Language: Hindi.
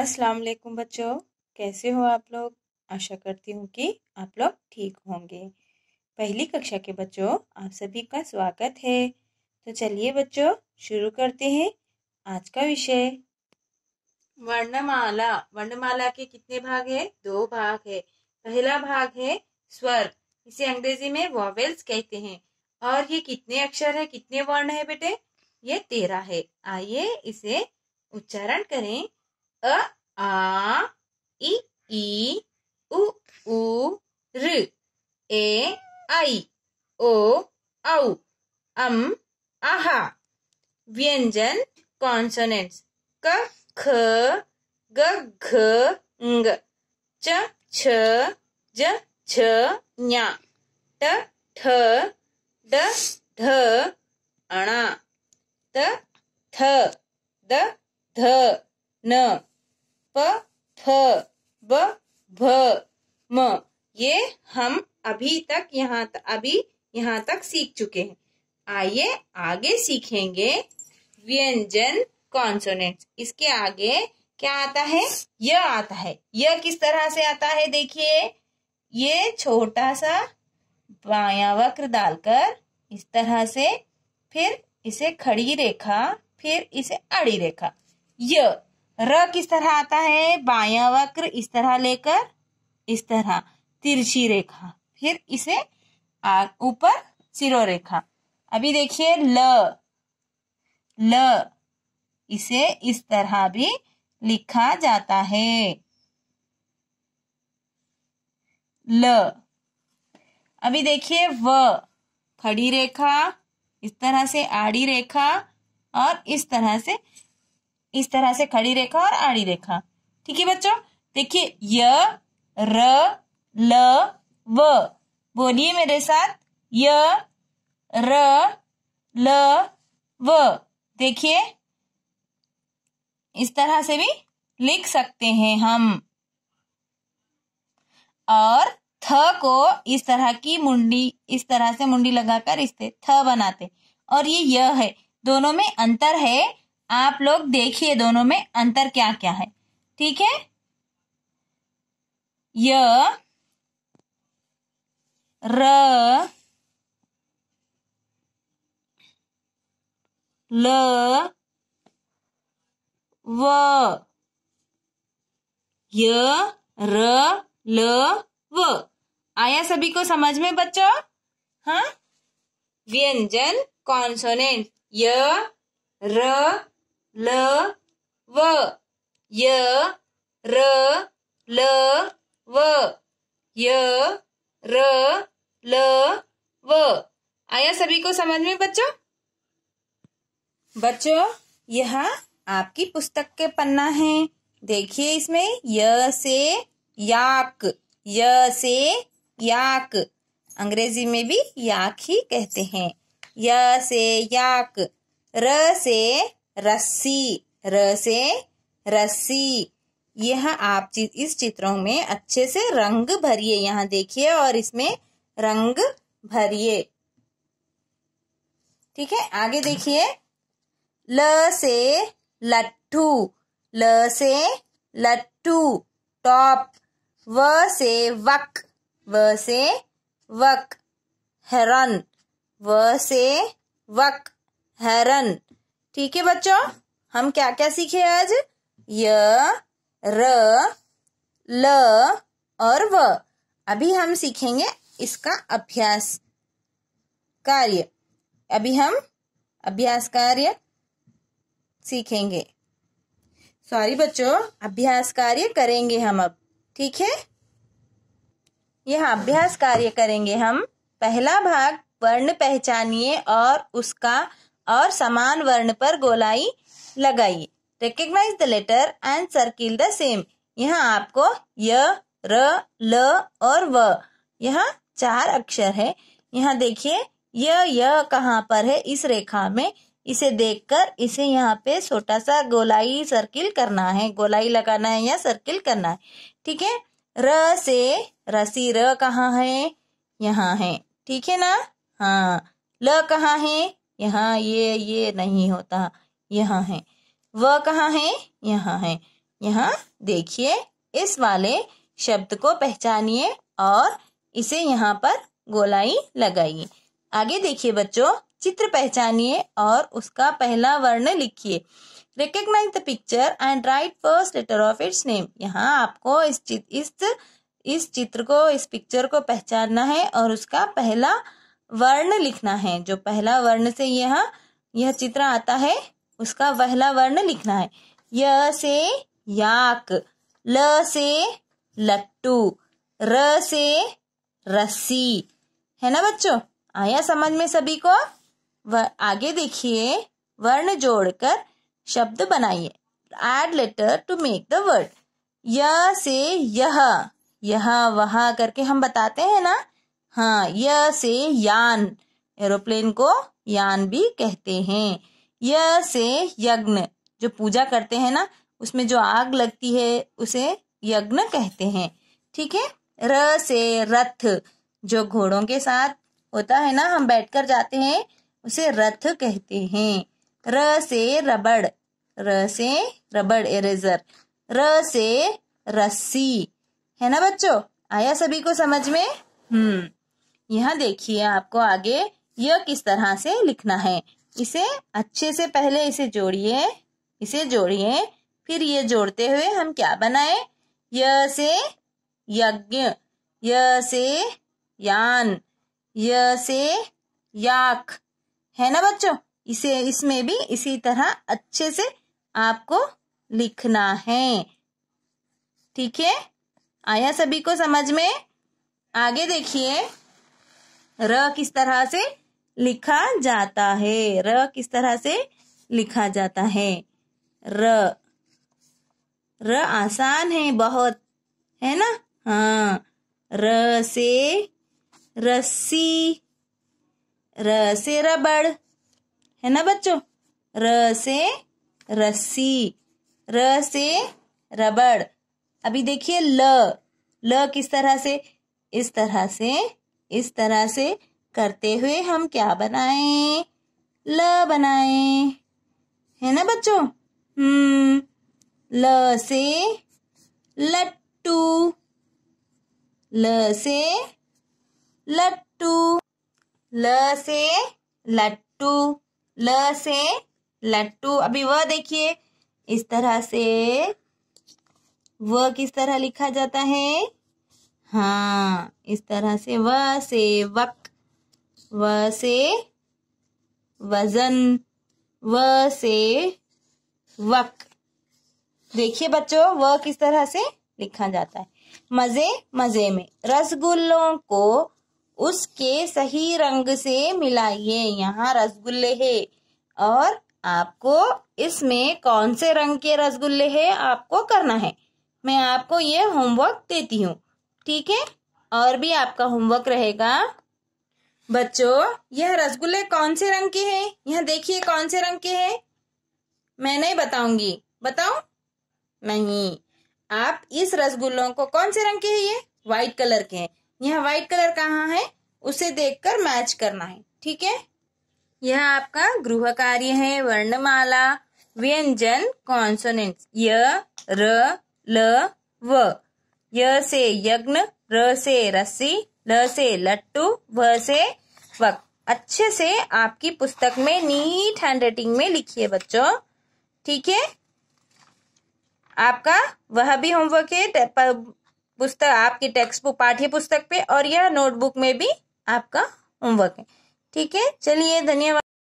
अस्सलाम वालेकुम बच्चों कैसे हो आप लोग आशा करती हूँ कि आप लोग ठीक होंगे पहली कक्षा के बच्चों आप सभी का स्वागत है तो चलिए बच्चों शुरू करते हैं आज का विषय वर्णमाला वर्णमाला के कितने भाग है दो भाग है पहला भाग है स्वर इसे अंग्रेजी में वॉवेल्स कहते हैं और ये कितने अक्षर है कितने वर्ण है बेटे ये तेरह है आइए इसे उच्चारण करें अ आ इ ई उ ऊ र ए आई ओ औ अम आहा व्यंजन कॉन्सोनेंट्स क ख ग घ ng च छ ज छ nya ट ठ ड ढ अणा त थ द ध न प फ ब भ म ये हम अभी तक यहाँ अभी यहाँ तक सीख चुके हैं आइए आगे सीखेंगे व्यंजन कॉन्सोनेंट इसके आगे क्या आता है य आता है य किस तरह से आता है देखिए ये छोटा सा बाया वक्र डालकर इस तरह से फिर इसे खड़ी रेखा फिर इसे अड़ी रेखा य र किस तरह आता है बाया वक्र इस तरह लेकर इस तरह तिरछी रेखा फिर इसे ऊपर सिरो रेखा अभी देखिए ल ल इसे इस तरह भी लिखा जाता है ल अभी देखिए व खड़ी रेखा इस तरह से आड़ी रेखा और इस तरह से इस तरह से खड़ी रेखा और आड़ी रेखा ठीक है बच्चों देखिए य र ल व बोलिए मेरे साथ य र ल व देखिए इस तरह से भी लिख सकते हैं हम और थ को इस तरह की मुंडी इस तरह से मुंडी लगाकर इससे थ बनाते और ये य है दोनों में अंतर है आप लोग देखिए दोनों में अंतर क्या क्या है ठीक है य र ल व य र ल व आया सभी को समझ में बच्चों हाँ व्यंजन कॉन्सोनेंट य र ल व य र ल व य र ल व आया सभी को समझ में बच्चों बच्चों यह आपकी पुस्तक के पन्ना है देखिए इसमें य से याक य से याक अंग्रेजी में भी याक ही कहते हैं य से याक र से रस्सी र से रस्सी यह आप इस चित्रों में अच्छे से रंग भरिए यहाँ देखिए और इसमें रंग भरिए ठीक है आगे देखिए ल से लट्ठू ल से लट्टू टॉप व से वक व से वक हरन व से वक हरन ठीक है बच्चों हम क्या क्या सीखे आज य र ल और व अभी हम सीखेंगे इसका अभ्यास कार्य अभी हम अभ्यास कार्य सीखेंगे सॉरी बच्चों अभ्यास कार्य करेंगे हम अब ठीक है यह अभ्यास कार्य करेंगे हम पहला भाग वर्ण पहचानिए और उसका और समान वर्ण पर गोलाई लगाइए recognise the letter and circle the same यहाँ आपको य र ल और व यह चार अक्षर है यहाँ देखिए य य कहाँ पर है इस रेखा में इसे देखकर इसे यहाँ पे छोटा सा गोलाई सर्किल करना है गोलाई लगाना है या सर्किल करना है ठीक है र से रसी र कहाँ है यहाँ है ठीक है ना हाँ ल कहाँ है यहाँ ये ये नहीं होता यहाँ है वह कहाँ है यहाँ है यहाँ देखिए इस वाले शब्द को पहचानिए और इसे यहाँ पर गोलाई लगाइए आगे देखिए बच्चों चित्र पहचानिए और उसका पहला वर्ण लिखिए recognise the picture and write first letter of its name यहाँ आपको इस चित, इस इस चित्र को इस पिक्चर को पहचानना है और उसका पहला वर्ण लिखना है जो पहला वर्ण से यह यह चित्र आता है उसका पहला वर्ण लिखना है य से याक ल से लट्टू र से रस्सी है ना बच्चों आया समझ में सभी को आगे देखिए वर्ण जोड़कर शब्द बनाइए add letter to make the word य से यह यह वह करके हम बताते हैं ना हाँ य से यान एरोप्लेन को यान भी कहते हैं य से यज्ञ जो पूजा करते हैं ना उसमें जो आग लगती है उसे यज्ञ कहते हैं ठीक है र से रथ जो घोड़ों के साथ होता है ना हम बैठकर जाते हैं उसे रथ कहते हैं र से रबड़ र से रबड़ इरेजर र से रस्सी है ना बच्चों आया सभी को समझ में हम्म यह देखिए आपको आगे यह किस तरह से लिखना है इसे अच्छे से पहले इसे जोड़िए इसे जोड़िए फिर ये जोड़ते हुए हम क्या बनाए य से यज्ञ य से यान य से याक है ना बच्चों इसे इसमें भी इसी तरह अच्छे से आपको लिखना है ठीक है आया सभी को समझ में आगे देखिए र किस तरह से लिखा जाता है र किस तरह से लिखा जाता है र र आसान है बहुत है ना हाँ र से रस्सी र से रबड़ है ना बच्चों र से रस्सी र से रबड़ अभी देखिए ल ल किस तरह से इस तरह से इस तरह से करते हुए हम क्या बनाए ल बनाए है ना बच्चों हम्म ल से लट्टू ल से लट्टू ल से लट्टू ल से लट्टू अभी वह देखिए इस तरह से वह किस तरह लिखा जाता है हाँ इस तरह से व से वक व से वजन व से वक देखिए बच्चों व किस तरह से लिखा जाता है मजे मजे में रसगुल्लों को उसके सही रंग से मिलाइए यहाँ रसगुल्ले है और आपको इसमें कौन से रंग के रसगुल्ले है आपको करना है मैं आपको ये होमवर्क देती हूँ ठीक है और भी आपका होमवर्क रहेगा बच्चों यह रसगुल्ले कौन से रंग के हैं यह देखिए कौन से रंग के हैं मैं नहीं बताऊंगी बताऊ नहीं आप इस रसगुल्लों को कौन से रंग के हैं ये व्हाइट कलर के हैं यह व्हाइट कलर कहाँ है उसे देखकर मैच करना है ठीक है यह आपका गृह कार्य है वर्णमाला व्यंजन कॉन्सोनेंट य र ल व य से यज्ञ र से रस्सी ल से लट्टू व से वक अच्छे से आपकी पुस्तक में नीट हैंड राइटिंग में लिखिए बच्चों ठीक है आपका वह भी होमवर्क है पुस्तक आपकी टेक्स्ट बुक पाठ्य पुस्तक पे और यह नोटबुक में भी आपका होमवर्क है ठीक है चलिए धन्यवाद